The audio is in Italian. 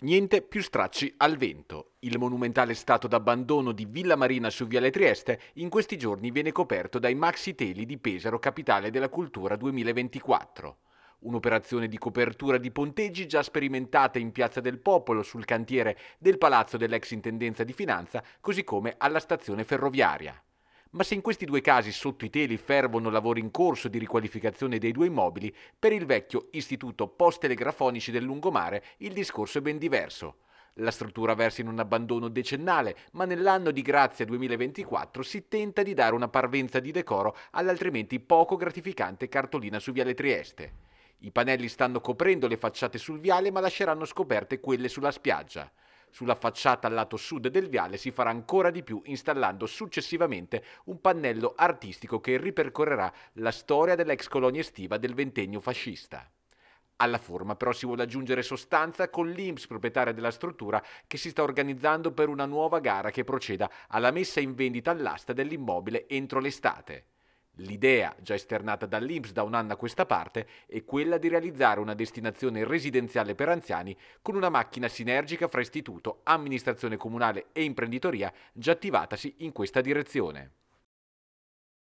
Niente più stracci al vento. Il monumentale stato d'abbandono di Villa Marina su Viale Trieste in questi giorni viene coperto dai maxi teli di Pesaro Capitale della Cultura 2024. Un'operazione di copertura di ponteggi già sperimentata in Piazza del Popolo sul cantiere del Palazzo dell'ex Intendenza di Finanza, così come alla stazione ferroviaria ma se in questi due casi sotto i teli fervono lavori in corso di riqualificazione dei due immobili, per il vecchio istituto post-telegrafonici del lungomare il discorso è ben diverso. La struttura versa in un abbandono decennale, ma nell'anno di grazia 2024 si tenta di dare una parvenza di decoro all'altrimenti poco gratificante cartolina su Viale Trieste. I pannelli stanno coprendo le facciate sul viale ma lasceranno scoperte quelle sulla spiaggia. Sulla facciata al lato sud del viale si farà ancora di più installando successivamente un pannello artistico che ripercorrerà la storia dell'ex colonia estiva del ventennio fascista. Alla forma però si vuole aggiungere sostanza con l'Inps proprietaria della struttura che si sta organizzando per una nuova gara che proceda alla messa in vendita all'asta dell'immobile entro l'estate. L'idea, già esternata dall'Inps da un anno a questa parte, è quella di realizzare una destinazione residenziale per anziani con una macchina sinergica fra istituto, amministrazione comunale e imprenditoria già attivatasi in questa direzione.